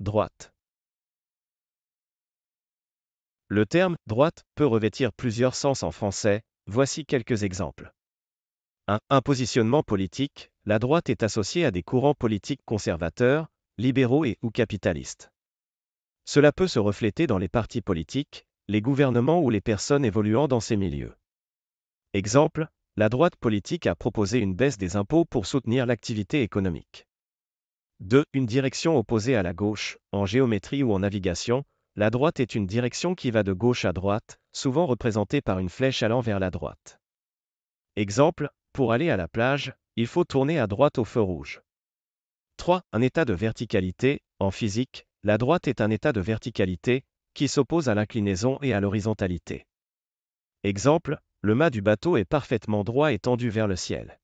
droite. Le terme droite peut revêtir plusieurs sens en français, voici quelques exemples. 1. Un positionnement politique, la droite est associée à des courants politiques conservateurs, libéraux et ou capitalistes. Cela peut se refléter dans les partis politiques, les gouvernements ou les personnes évoluant dans ces milieux. Exemple, la droite politique a proposé une baisse des impôts pour soutenir l'activité économique. 2. Une direction opposée à la gauche, en géométrie ou en navigation, la droite est une direction qui va de gauche à droite, souvent représentée par une flèche allant vers la droite. Exemple, pour aller à la plage, il faut tourner à droite au feu rouge. 3. Un état de verticalité, en physique, la droite est un état de verticalité, qui s'oppose à l'inclinaison et à l'horizontalité. Exemple, le mât du bateau est parfaitement droit et tendu vers le ciel.